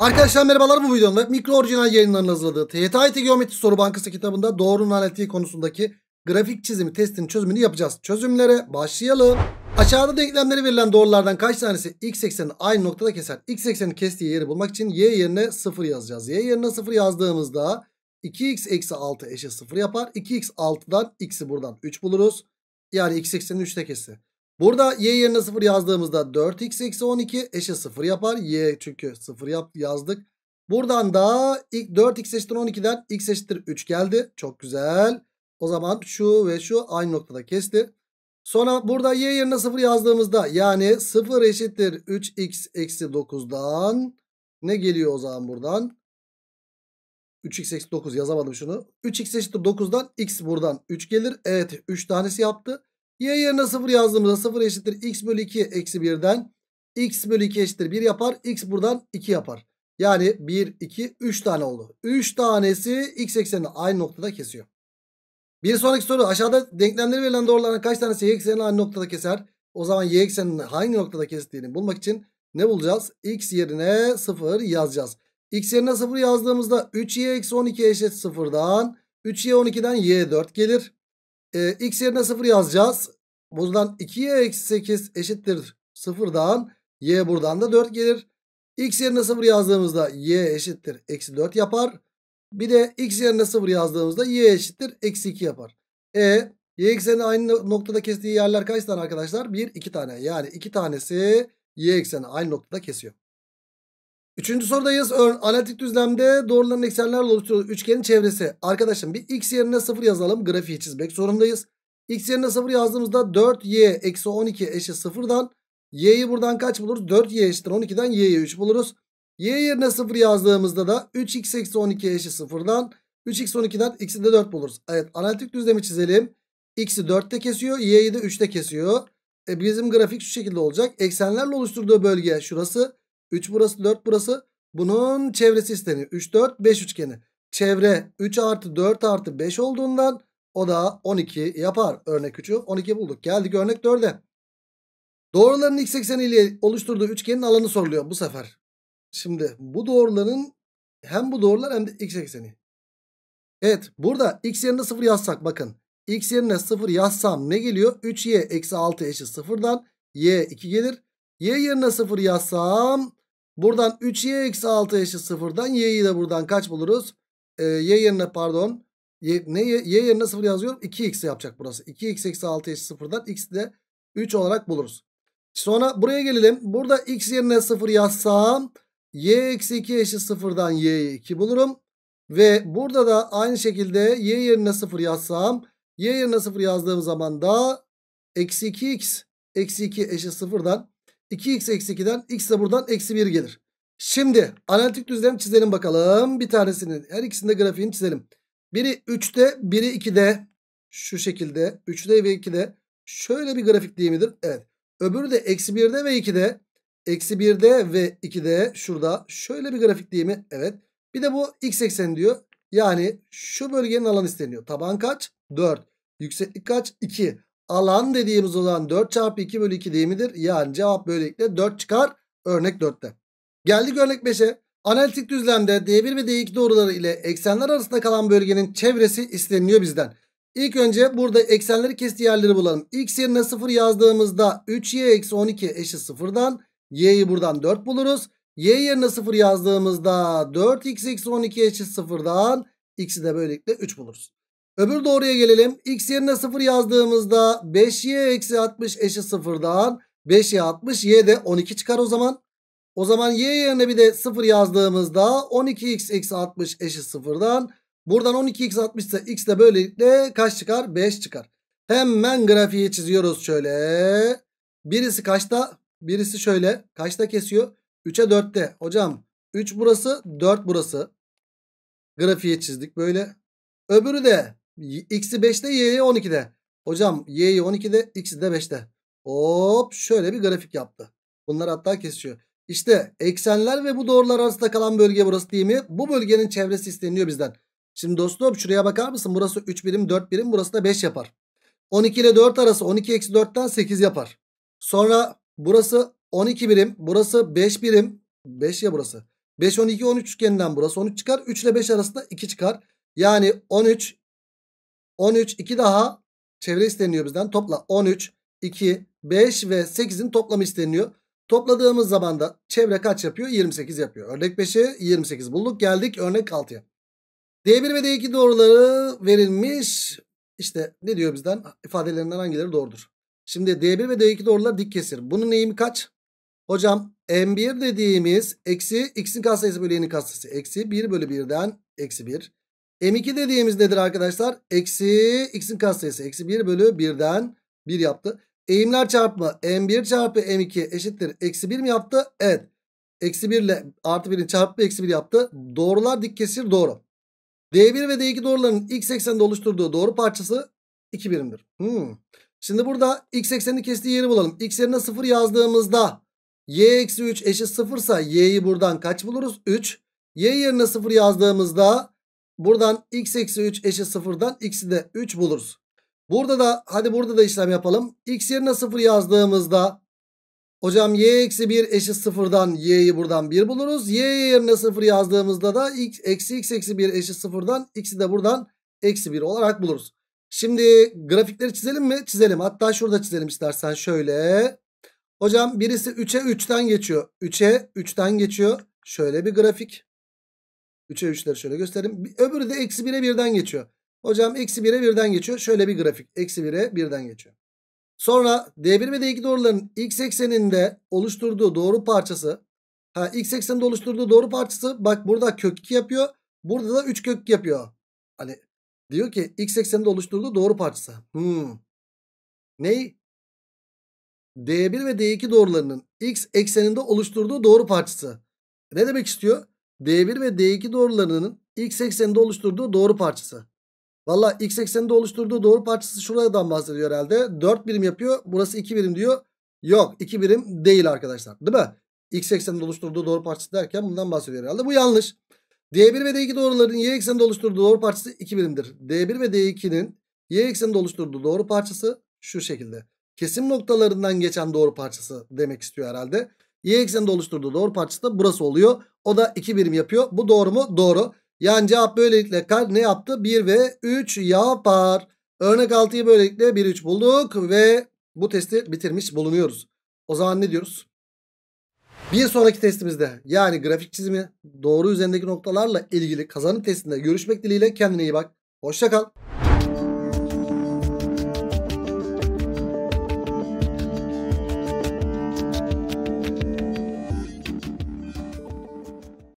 Arkadaşlar merhabalar bu videomda mikro orijinal yayınlarının hazırladığı TYT Geometri Soru Bankası kitabında doğrunun analitiği konusundaki grafik çizimi testinin çözümünü yapacağız. Çözümlere başlayalım. Aşağıda denklemleri verilen doğrulardan kaç tanesi x eksenini aynı noktada keser? x eksenini kestiği yeri bulmak için y yerine 0 yazacağız. y yerine 0 yazdığımızda 2x eksi 6 eşit 0 yapar. 2x 6'dan x'i buradan 3 buluruz. Yani x eksenini 3'te kesti. Burada y yerine 0 yazdığımızda 4x eksi 12 eşit 0 yapar. Y çünkü 0 yap, yazdık. Buradan da 4x eşittir 12'den x eşittir 3 geldi. Çok güzel. O zaman şu ve şu aynı noktada kesti. Sonra burada y yerine 0 yazdığımızda yani 0 eşittir 3x eksi 9'dan ne geliyor o zaman buradan? 3x eksi 9 yazamadım şunu. 3x eşittir 9'dan x buradan 3 gelir. Evet 3 tanesi yaptı. Y yerine 0 yazdığımızda 0 eşittir x bölü 2 eksi 1'den. x bölü 2 eşittir 1 yapar. x buradan 2 yapar. Yani 1, 2, 3 tane oldu. 3 tanesi x eksenini aynı noktada kesiyor. Bir sonraki soru aşağıda denklemleri verilen doğruların kaç tanesi y eksenini aynı noktada keser? O zaman y eksenini hangi noktada kestiğini bulmak için ne bulacağız? x yerine 0 yazacağız. x yerine 0 yazdığımızda 3y eksi 12 eşit 0'dan 3y 12'den y 4 gelir e, x yerine 0 yazacağız. Buradan 2y eksi 8 eşittir 0'dan. Y buradan da 4 gelir. X yerine 0 yazdığımızda y eşittir eksi 4 yapar. Bir de x yerine 0 yazdığımızda y eşittir eksi 2 yapar. E y ekseni aynı noktada kestiği yerler kaç tane arkadaşlar? 1 2 tane. Yani 2 tanesi y ekseni aynı noktada kesiyor. Üçüncü sorudayız. Analitik düzlemde doğruların eksenlerle oluşturduğu üçgenin çevresi. Arkadaşım bir x yerine 0 yazalım. Grafiği çizmek zorundayız. x yerine 0 yazdığımızda 4y eksi 12 eşit 0'dan y'yi buradan kaç buluruz? 4y eşittir 12'den y'ye 3 buluruz. y yerine 0 yazdığımızda da 3x eksi 12 eşit 0'dan 3x 12'den x'i de 4 buluruz. Evet analitik düzlemi çizelim. x'i 4'te kesiyor y'yi de 3'te kesiyor. E bizim grafik şu şekilde olacak. Eksenlerle oluşturduğu bölge şurası. 3 burası 4 burası. Bunun çevresi isteniyor. 3 4 5 üçgeni. Çevre 3 artı 4 artı 5 olduğundan o da 12 yapar. Örnek 3'ü 12 bulduk. Geldik örnek 4'e. Doğruların x ekseni ile oluşturduğu üçgenin alanı soruluyor bu sefer. Şimdi bu doğruların hem bu doğrular hem de x ekseni. Evet burada x yerine 0 yazsak bakın. x yerine 0 yazsam ne geliyor? 3y eksi 6 eşit 0'dan y 2 gelir. y yerine 0 yazsam Buradan 3y eksi 6 eşit sıfırdan y'yi de buradan kaç buluruz? Ee, y yerine pardon. Y, ne, y, yerine sıfır yazıyorum. 2x yapacak burası. 2x eksi 6 eşit sıfırdan x'i de 3 olarak buluruz. Sonra buraya gelelim. Burada x yerine 0 yazsam y eksi 2 eşit sıfırdan y'yi 2 bulurum. Ve burada da aynı şekilde y yerine 0 yazsam y yerine 0 yazdığım zaman da eksi 2x eksi 2 eşit sıfırdan 2x eksi 2'den x de buradan eksi 1 gelir. Şimdi analitik düzlem çizelim bakalım. Bir tanesinin her ikisinde grafiğini çizelim. Biri 3'te biri 2'de şu şekilde 3'te ve 2'de şöyle bir grafik değil midir? Evet. Öbürü de eksi 1'de ve 2'de eksi 1'de ve 2'de şurada şöyle bir grafik değil mi? Evet. Bir de bu x ekseni diyor. Yani şu bölgenin alanı isteniyor. Taban kaç? 4. Yükseklik kaç? 2 alan dediğimiz olan zaman 4 çarpı 2 bölü 2 değil midir? Yani cevap böylelikle 4 çıkar. Örnek 4'te. Geldik örnek 5'e. Analitik düzlemde D1 ve D2 doğruları ile eksenler arasında kalan bölgenin çevresi isteniliyor bizden. İlk önce burada eksenleri kestiği yerleri bulalım. X yerine 0 yazdığımızda 3y eksi 12 eşit 0'dan. Y'yi buradan 4 buluruz. Y yerine 0 yazdığımızda 4x eksi 12 eşit 0'dan. X'i de böylelikle 3 buluruz. Öbür doğruya gelelim. X yerine 0 yazdığımızda 5y eksi 60 eşit 0'dan 5y 60 y de 12 çıkar o zaman. O zaman y yerine bir de 0 yazdığımızda 12x eksi 60 eşit 0'dan. Buradan 12x 60 ise x de böylelikle kaç çıkar? 5 çıkar. Hemen grafiği çiziyoruz şöyle. Birisi kaçta? Birisi şöyle. Kaçta kesiyor? 3'e 4'te. Hocam 3 burası 4 burası. Grafiği çizdik böyle. Öbürü de X'i 5'te Y'yi 12'de. Hocam Y'yi 12'de X'i de 5'te. Hop şöyle bir grafik yaptı. Bunlar hatta kesişiyor. İşte eksenler ve bu doğrular arasında kalan bölge burası değil mi? Bu bölgenin çevresi isteniyor bizden. Şimdi dostum şuraya bakar mısın? Burası 3 birim 4 birim burası da 5 yapar. 12 ile 4 arası 12 eksi 4'ten 8 yapar. Sonra burası 12 birim burası 5 birim 5 ya burası. 5 12 13 üçgeninden burası 13 çıkar. 3 ile 5 arasında 2 çıkar. Yani 13 13 2 daha çevre isteniyor bizden. Topla 13, 2, 5 ve 8'in toplamı isteniyor. Topladığımız zaman da çevre kaç yapıyor? 28 yapıyor. Örnek 5'i 28 bulduk. Geldik örnek 6'ya. D1 ve D2 doğruları verilmiş. İşte ne diyor bizden? İfadelerinden hangileri doğrudur? Şimdi D1 ve D2 doğrular dik kesir. Bunun eğimi kaç? Hocam M1 dediğimiz eksi x'in katsayısı bölü y'nin katsayısı. Eksi 1 bölü 1'den eksi 1. M2 dediğimiz nedir arkadaşlar? Eksi x'in katsayısı. Eksi 1 bölü 1'den 1 yaptı. Eğimler çarpımı M1 çarpı M2 eşittir. Eksi 1 mi yaptı? Evet. Eksi 1 ile artı 1'in çarpımı eksi 1 yaptı. Doğrular dik kesir doğru. D1 ve D2 doğruların x ekseninde oluşturduğu doğru parçası 2 birimdir. Hmm. Şimdi burada x eksenini kestiği yeri bulalım. X yerine 0 yazdığımızda y eksi 3 eşit 0 ise y'yi buradan kaç buluruz? 3. Y yerine 0 yazdığımızda Buradan x eksi 3 eşit sıfırdan x'i de 3 buluruz. Burada da hadi burada da işlem yapalım. X yerine 0 yazdığımızda hocam y eksi 1 eşit sıfırdan y'yi buradan 1 buluruz. Y yerine 0 yazdığımızda da x eksi x eksi 1 eşit sıfırdan x'i de buradan eksi 1 olarak buluruz. Şimdi grafikleri çizelim mi? Çizelim. Hatta şurada çizelim istersen şöyle. Hocam birisi 3'e 3'ten geçiyor. 3'e 3'ten geçiyor. Şöyle bir grafik. 3'e 3'leri şöyle göstereyim. Öbürü de eksi 1'e 1'den geçiyor. Hocam eksi 1'e 1'den geçiyor. Şöyle bir grafik. Eksi 1'e 1'den geçiyor. Sonra D1 ve D2 doğruların x ekseninde oluşturduğu doğru parçası. Ha x ekseninde oluşturduğu doğru parçası bak burada kök 2 yapıyor. Burada da 3 kök 2 yapıyor. Hani diyor ki x ekseninde oluşturduğu doğru parçası. Hmm. Ney? D1 ve D2 doğrularının x ekseninde oluşturduğu doğru parçası. Ne demek istiyor? D1 ve D2 doğrularının x ekseninde oluşturduğu doğru parçası. Valla x ekseninde oluşturduğu doğru parçası şuradan bahsediyor herhalde. 4 birim yapıyor. Burası 2 birim diyor. Yok 2 birim değil arkadaşlar. Değil mi? X ekseninde oluşturduğu doğru parçası derken bundan bahsediyor herhalde. Bu yanlış. D1 ve D2 doğruların y ekseninde oluşturduğu doğru parçası 2 birimdir. D1 ve D2'nin y ekseninde oluşturduğu doğru parçası şu şekilde. Kesim noktalarından geçen doğru parçası demek istiyor herhalde. Y ekseninde oluşturduğu doğru parçası da burası oluyor. O da 2 birim yapıyor. Bu doğru mu? Doğru. Yani cevap böylelikle kar ne yaptı? 1 ve 3 yapar. Örnek 6'yı böylelikle 1 3 bulduk ve bu testi bitirmiş bulunuyoruz. O zaman ne diyoruz? Bir sonraki testimizde yani grafik çizimi doğru üzerindeki noktalarla ilgili kazanım testinde görüşmek dileğiyle kendine iyi bak. Hoşça kal.